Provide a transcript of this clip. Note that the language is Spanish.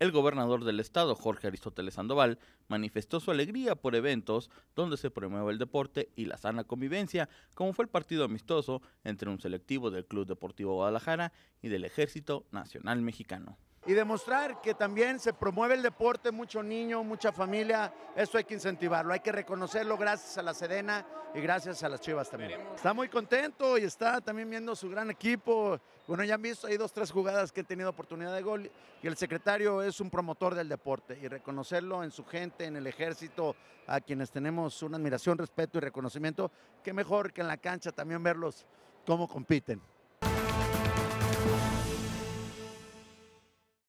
El gobernador del estado, Jorge Aristóteles Sandoval, manifestó su alegría por eventos donde se promueve el deporte y la sana convivencia, como fue el partido amistoso entre un selectivo del Club Deportivo Guadalajara y del Ejército Nacional Mexicano y demostrar que también se promueve el deporte, mucho niño, mucha familia, eso hay que incentivarlo, hay que reconocerlo gracias a la Sedena y gracias a las Chivas también. Está muy contento y está también viendo su gran equipo. Bueno, ya han visto, hay dos, tres jugadas que he tenido oportunidad de gol y el secretario es un promotor del deporte y reconocerlo en su gente, en el ejército, a quienes tenemos una admiración, respeto y reconocimiento, qué mejor que en la cancha también verlos cómo compiten.